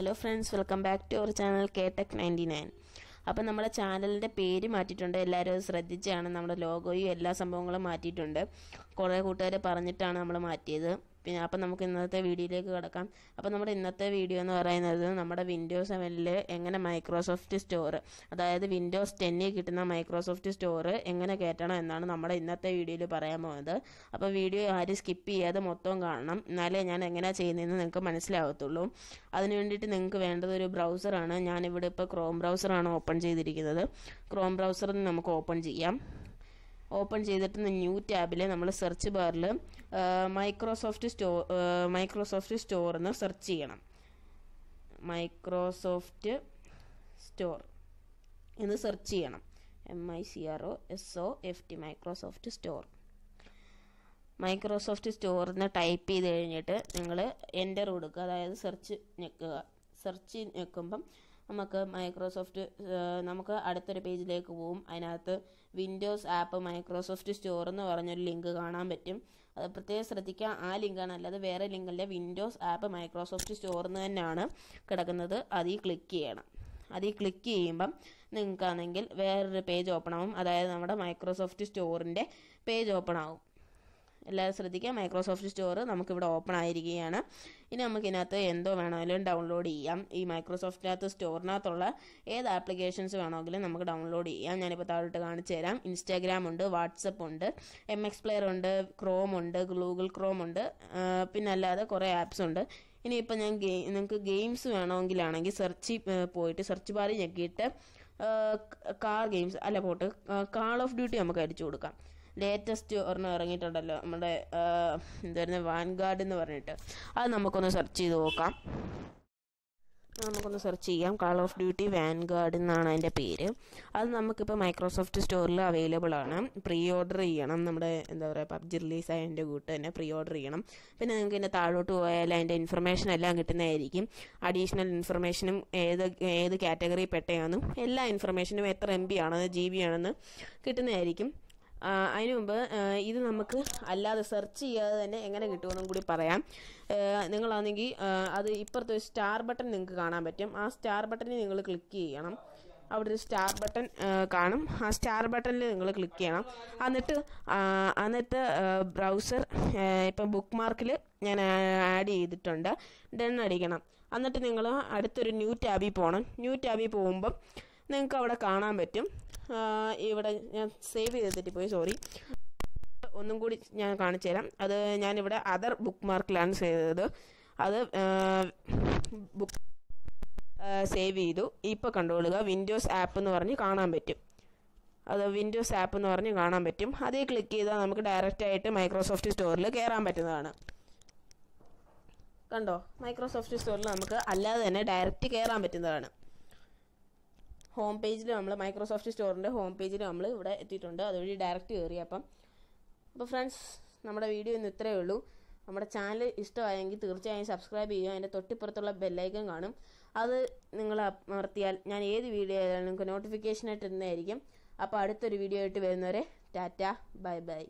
hello friends welcome back to our channel K tech ninety nine അപ്പം നമ്മുടെ ചാനലിൻ്റെ പേര് മാറ്റിയിട്ടുണ്ട് എല്ലാവരും ശ്രദ്ധിച്ചാണ് നമ്മുടെ ലോഗോയും എല്ലാ സംഭവങ്ങളും മാറ്റിയിട്ടുണ്ട് കുറേ കൂട്ടുകാർ പറഞ്ഞിട്ടാണ് നമ്മൾ മാറ്റിയത് പിന്നെ അപ്പം നമുക്ക് ഇന്നത്തെ വീഡിയോയിലേക്ക് കിടക്കാം അപ്പോൾ നമ്മുടെ ഇന്നത്തെ വീഡിയോ എന്ന് പറയുന്നത് നമ്മുടെ വിൻഡോസ് സെവനിൽ എങ്ങനെ മൈക്രോസോഫ്റ്റ് സ്റ്റോർ അതായത് വിൻഡോസ് ടെന്നിൽ കിട്ടുന്ന മൈക്രോസോഫ്റ്റ് സ്റ്റോർ എങ്ങനെ കയറ്റണം എന്നാണ് നമ്മുടെ ഇന്നത്തെ വീഡിയോയിൽ പറയാൻ പോകുന്നത് അപ്പോൾ വീഡിയോ ആരും സ്കിപ്പ് ചെയ്യാതെ മൊത്തം കാണണം എന്നാലേ ഞാൻ എങ്ങനെയാണ് ചെയ്യുന്നതെന്ന് നിങ്ങൾക്ക് മനസ്സിലാവത്തുള്ളൂ അതിന് വേണ്ടിയിട്ട് നിങ്ങൾക്ക് വേണ്ടത് ഒരു ബ്രൗസറാണ് ഞാനിവിടെ ഇപ്പോൾ ക്രോം ബ്രൗസറാണ് ഓപ്പൺ ചെയ്തിരിക്കുന്നത് ക്രോം ബ്രൗസറിൽ നമുക്ക് ഓപ്പൺ ചെയ്യാം ഓപ്പൺ ചെയ്തിട്ട് ന്യൂ ടാബിൽ നമ്മൾ സെർച്ച് ബാറിൽ മൈക്രോസോഫ്റ്റ് സ്റ്റോ മൈക്രോസോഫ്റ്റ് സ്റ്റോർ എന്ന് സെർച്ച് ചെയ്യണം മൈക്രോസോഫ്റ്റ് സ്റ്റോർ എന്ന് സെർച്ച് ചെയ്യണം M I C R O S O F T Microsoft store Microsoft store type ചെയ്ത് കഴിഞ്ഞിട്ട് നിങ്ങൾ എൻ്റർ കൊടുക്കുക അതായത് സെർച്ച് ഞെക്കുക സെർച്ച് ഞെക്കുമ്പം നമുക്ക് മൈക്രോസോഫ്റ്റ് നമുക്ക് അടുത്തൊരു പേജിലേക്ക് പോവും അതിനകത്ത് വിൻഡോസ് ആപ്പ് മൈക്രോസോഫ്റ്റ് സ്റ്റോർ എന്ന് പറഞ്ഞൊരു ലിങ്ക് കാണാൻ പറ്റും അത് പ്രത്യേകം ശ്രദ്ധിക്കുക ആ ലിങ്കാണ് അല്ലാതെ വേറെ ലിങ്കല്ല വിൻഡോസ് ആപ്പ് മൈക്രോസോഫ്റ്റ് സ്റ്റോർ എന്ന് തന്നെയാണ് കിടക്കുന്നത് അതിൽ ക്ലിക്ക് ചെയ്യണം അതിൽ ക്ലിക്ക് ചെയ്യുമ്പം നിങ്ങൾക്കാണെങ്കിൽ വേറൊരു പേജ് ഓപ്പൺ ആവും അതായത് നമ്മുടെ മൈക്രോസോഫ്റ്റ് സ്റ്റോറിൻ്റെ പേജ് ഓപ്പൺ ആവും എല്ലാവരും ശ്രദ്ധിക്കുക മൈക്രോസോഫ്റ്റ് സ്റ്റോർ നമുക്കിവിടെ ഓപ്പൺ ആയിരിക്കുകയാണ് ഇനി നമുക്കിതിനകത്ത് എന്തോ വേണമെങ്കിലും ഡൗൺലോഡ് ചെയ്യാം ഈ മൈക്രോസോഫ്റ്റിനകത്ത് സ്റ്റോറിനകത്തുള്ള ഏത് ആപ്ലിക്കേഷൻസ് വേണമെങ്കിലും നമുക്ക് ഡൗൺലോഡ് ചെയ്യാം ഞാനിപ്പോൾ താഴോട്ട് കാണിച്ചു തരാം ഇൻസ്റ്റാഗ്രാം ഉണ്ട് വാട്സപ്പ് ഉണ്ട് എം എക്സ് പ്ലെയർ ഉണ്ട് ക്രോം ഉണ്ട് ഗൂഗിൾ ക്രോം ഉണ്ട് പിന്നെ അല്ലാതെ കുറേ ആപ്സ് ഉണ്ട് ഇനിയിപ്പോൾ ഞാൻ ഗെയിം നിങ്ങൾക്ക് ഗെയിംസ് വേണമെങ്കിലാണെങ്കിൽ സെർച്ച് പോയിട്ട് സെർച്ച് ബാറിൽ ഞെക്കിയിട്ട് കാർ ഗെയിംസ് അല്ല പോട്ട് കാൾ ഓഫ് ഡ്യൂട്ടി നമുക്ക് അടിച്ചു കൊടുക്കാം ലേറ്റസ്റ്റ് ഒരെണ്ണം ഇറങ്ങിയിട്ടുണ്ടല്ലോ നമ്മുടെ എന്തായിരുന്നു വാൻഗാർഡ് എന്ന് പറഞ്ഞിട്ട് അത് നമുക്കൊന്ന് സെർച്ച് ചെയ്ത് നോക്കാം നമുക്കൊന്ന് സെർച്ച് ചെയ്യാം കാൾ ഓഫ് ഡ്യൂട്ടി വാൻഗാർഡ് എന്നാണ് അതിൻ്റെ പേര് അത് നമുക്കിപ്പോൾ മൈക്രോസോഫ്റ്റ് സ്റ്റോറിൽ അവൈലബിൾ ആണ് പ്രീ ഓർഡർ ചെയ്യണം നമ്മുടെ എന്താ പറയുക പബ്ജി റിലീസ് ആയതിൻ്റെ കൂട്ട് തന്നെ പ്രീ ഓർഡർ ചെയ്യണം പിന്നെ നിങ്ങൾക്ക് ഇതിൻ്റെ താഴോട്ട് പോയാൽ അതിൻ്റെ ഇൻഫർമേഷൻ എല്ലാം കിട്ടുന്നതായിരിക്കും അഡീഷണൽ ഇൻഫർമേഷനും ഏത് ഏത് കാറ്റഗറിയിൽ പെട്ടയാണെന്നും എല്ലാ ഇൻഫർമേഷനും എത്ര എം ബി ആണെന്ന് ജി ബി ആണെന്ന് കിട്ടുന്നതായിരിക്കും അതിനു മുമ്പ് ഇത് നമുക്ക് അല്ലാതെ സെർച്ച് ചെയ്യാതെ തന്നെ എങ്ങനെ കിട്ടുമെന്നും കൂടി പറയാം നിങ്ങളാണെങ്കിൽ അത് ഇപ്പുറത്ത് ഒരു സ്റ്റാർ ബട്ടൺ നിങ്ങൾക്ക് കാണാൻ പറ്റും ആ സ്റ്റാർ ബട്ടണിൽ നിങ്ങൾ ക്ലിക്ക് ചെയ്യണം അവിടെ ഒരു സ്റ്റാർ ബട്ടൺ കാണും ആ സ്റ്റാർ ബട്ടണിൽ നിങ്ങൾ ക്ലിക്ക് ചെയ്യണം എന്നിട്ട് എന്നിട്ട് ബ്രൗസർ ഇപ്പം ബുക്ക് മാർക്കിൽ ഞാൻ ആഡ് ചെയ്തിട്ടുണ്ട് ഡൺ അടിക്കണം എന്നിട്ട് നിങ്ങൾ അടുത്തൊരു ന്യൂ ടാബിൽ പോകണം ന്യൂ ടാബിൽ പോകുമ്പം നിങ്ങൾക്ക് അവിടെ കാണാൻ പറ്റും ഇവിടെ ഞാൻ സേവ് ചെയ്തിട്ട് പോയി സോറി ഒന്നും കൂടി ഞാൻ കാണിച്ചു തരാം അത് ഞാനിവിടെ അതർ ബുക്ക് മാർക്കിലാണ് ചെയ്തത് അത് ബുക്ക് സേവ് ചെയ്തു ഇപ്പോൾ കണ്ടുകൊള്ളുക വിൻഡോസ് ആപ്പ് എന്ന് പറഞ്ഞ് കാണാൻ പറ്റും അത് വിൻഡോസ് ആപ്പ് എന്ന് പറഞ്ഞ് കാണാൻ പറ്റും അതേ ക്ലിക്ക് ചെയ്താൽ നമുക്ക് ഡയറക്റ്റ് ആയിട്ട് മൈക്രോസോഫ്റ്റ് സ്റ്റോറിൽ കയറാൻ പറ്റുന്നതാണ് കണ്ടോ മൈക്രോസോഫ്റ്റ് സ്റ്റോറിൽ നമുക്ക് അല്ലാതെ തന്നെ ഡയറക്റ്റ് കയറാൻ പറ്റുന്നതാണ് ഹോം പേജിൽ നമ്മൾ മൈക്രോസോഫ്റ്റ് സ്റ്റോറിൻ്റെ ഹോം പേജിൽ നമ്മൾ ഇവിടെ എത്തിയിട്ടുണ്ട് അതുവഴി ഡയറക്റ്റ് കയറി അപ്പം അപ്പോൾ ഫ്രണ്ട്സ് നമ്മുടെ വീഡിയോ ഇന്ന് ഇത്രയേ ഉള്ളൂ നമ്മുടെ ചാനൽ ഇഷ്ടമായെങ്കിൽ തീർച്ചയായും സബ്സ്ക്രൈബ് ചെയ്യുക അതിൻ്റെ തൊട്ടിപ്പുറത്തുള്ള ബെല്ലൈക്കൻ കാണും അത് നിങ്ങൾ അമർത്തിയാൽ ഞാൻ ഏത് വീഡിയോ ആയാലും നിങ്ങൾക്ക് നോട്ടിഫിക്കേഷനായിട്ട് ഇന്നായിരിക്കും അപ്പോൾ അടുത്തൊരു വീഡിയോ ആയിട്ട് വരുന്നവരെ ടാറ്റ ബൈ ബൈ